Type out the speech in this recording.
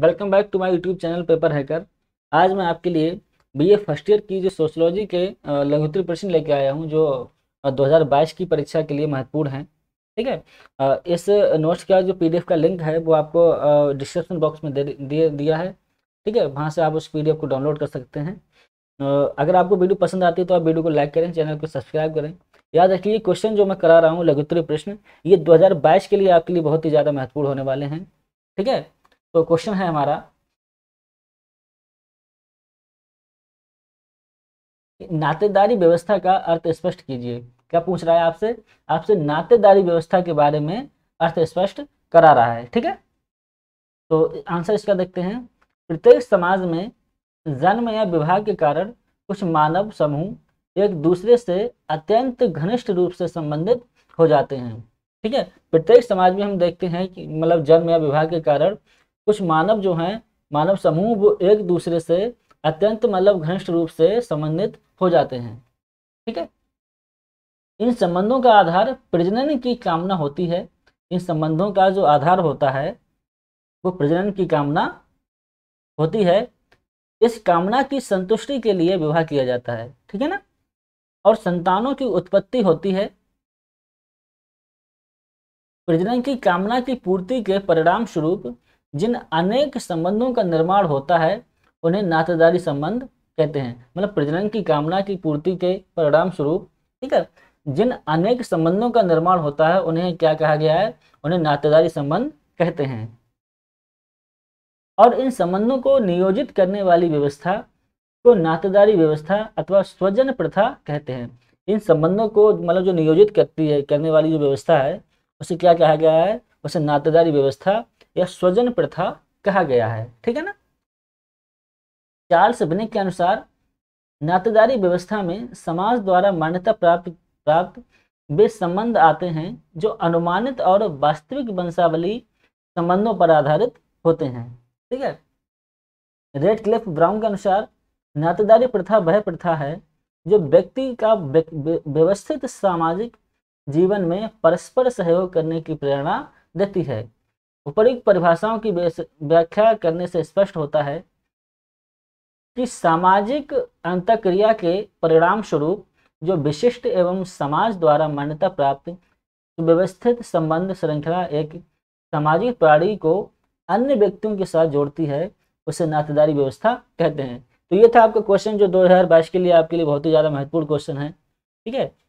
welcome back to my YouTube channel paper hacker आज मैं आपके लिए बीए फर्स्ट ईयर की जो सोशोलॉजी के लघुत्तरी प्रश्न लेके आया हूँ जो 2022 की परीक्षा के लिए महत्वपूर्ण हैं ठीक है इस नोट्स का जो पीडीएफ का लिंक है वो आपको डिस्क्रिप्शन बॉक्स में दे दिया है ठीक है वहाँ से आप उस पी को डाउनलोड कर सकते हैं अगर आपको वीडियो पसंद आती है तो आप वीडियो को लाइक करें चैनल को सब्सक्राइब करें याद रखिए क्वेश्चन जो मैं करा रहा हूँ लघुत्तरी प्रश्न ये दो के लिए आपके लिए बहुत ही ज़्यादा महत्वपूर्ण होने वाले हैं ठीक है तो क्वेश्चन है हमारा नातेदारी व्यवस्था का अर्थ स्पष्ट कीजिए क्या पूछ रहा है आपसे आपसे नातेदारी व्यवस्था के बारे में अर्थ स्पष्ट करा रहा है ठीक है तो आंसर इसका देखते हैं प्रत्येक समाज में जन्म या विवाह के कारण कुछ मानव समूह एक दूसरे से अत्यंत घनिष्ठ रूप से संबंधित हो जाते हैं ठीक है प्रत्येक समाज में हम देखते हैं कि मतलब जन्म या विवाह के कारण कुछ मानव जो हैं मानव समूह वो एक दूसरे से अत्यंत मतलब घनिष्ठ रूप से संबंधित हो जाते हैं ठीक है इन संबंधों का आधार प्रजनन की कामना होती है इन संबंधों का जो आधार होता है वो प्रजनन की कामना होती है इस कामना की संतुष्टि के लिए विवाह किया जाता है ठीक है ना और संतानों की उत्पत्ति होती है प्रजनन की कामना की पूर्ति के परिणाम स्वरूप जिन अनेक संबंधों का निर्माण होता है उन्हें नातेदारी संबंध कहते हैं मतलब प्रजनन की कामना की पूर्ति के परिणाम स्वरूप ठीक है जिन अनेक संबंधों का निर्माण होता है उन्हें क्या कहा गया है उन्हें नातेदारी संबंध कहते हैं और इन संबंधों को नियोजित करने वाली व्यवस्था को नातेदारी व्यवस्था अथवा स्वजन प्रथा कहते हैं इन संबंधों को मतलब जो नियोजित करती है करने वाली जो व्यवस्था है उसे क्या कहा गया है उसे नातेदारी व्यवस्था या स्वजन प्रथा कहा गया है ठीक है ना चार्ल्स बने के अनुसार नातेदारी व्यवस्था में समाज द्वारा मान्यता प्राप्त प्राप्त वे संबंध आते हैं जो अनुमानित और वास्तविक वंशावली संबंधों पर आधारित होते हैं ठीक है रेड क्लिफ ब्राउन के अनुसार नातेदारी प्रथा वह प्रथा है जो व्यक्ति का व्यवस्थित सामाजिक जीवन में परस्पर सहयोग करने की प्रेरणा देती है उपरोक्त परिभाषाओं की व्याख्या करने से स्पष्ट होता है कि सामाजिक अंतक्रिया के परिणाम स्वरूप जो विशिष्ट एवं समाज द्वारा मान्यता प्राप्त सुव्यवस्थित संबंध श्रृंखला एक सामाजिक प्राणी को अन्य व्यक्तियों के साथ जोड़ती है उसे नातेदारी व्यवस्था कहते हैं तो ये था आपका क्वेश्चन जो 2022 के लिए आपके लिए बहुत ही ज़्यादा महत्वपूर्ण क्वेश्चन है ठीक है